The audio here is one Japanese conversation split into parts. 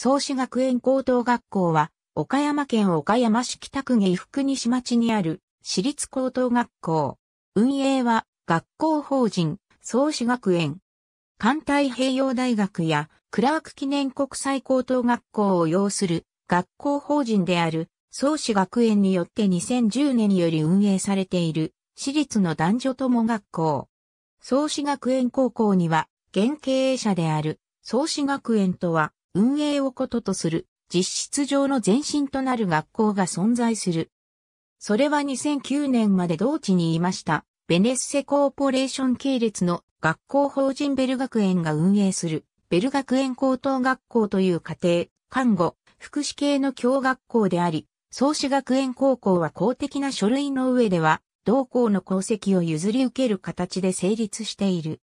創志学園高等学校は、岡山県岡山市北区下福西町にある私立高等学校。運営は学校法人創志学園。関太平洋大学やクラーク記念国際高等学校を要する学校法人である創志学園によって2010年より運営されている私立の男女友学校。創志学園高校には現経営者である創志学園とは運営をこととする、実質上の前身となる学校が存在する。それは2009年まで同地にいました、ベネッセコーポレーション系列の学校法人ベル学園が運営する、ベル学園高等学校という家庭、看護、福祉系の教学校であり、創始学園高校は公的な書類の上では、同校の功績を譲り受ける形で成立している。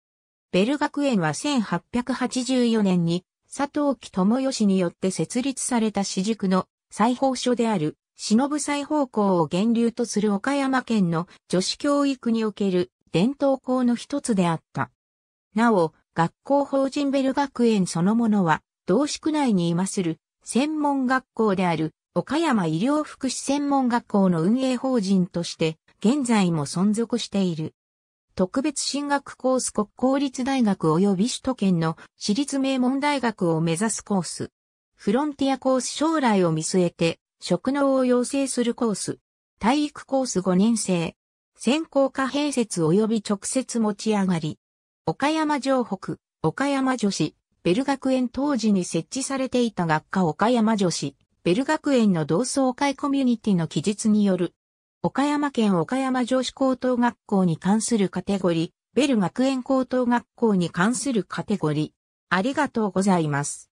ベル学園は1884年に佐藤木智義によって設立された私塾の裁縫所である、忍裁縫校を源流とする岡山県の女子教育における伝統校の一つであった。なお、学校法人ベル学園そのものは、同宿内に今する専門学校である岡山医療福祉専門学校の運営法人として、現在も存続している。特別進学コース国公立大学及び首都圏の私立名門大学を目指すコース。フロンティアコース将来を見据えて、職能を養成するコース。体育コース5年生。専攻科併設及び直接持ち上がり。岡山城北、岡山女子、ベル学園当時に設置されていた学科岡山女子、ベル学園の同窓会コミュニティの記述による岡山県岡山女子高等学校に関するカテゴリー、ベル学園高等学校に関するカテゴリー。ありがとうございます。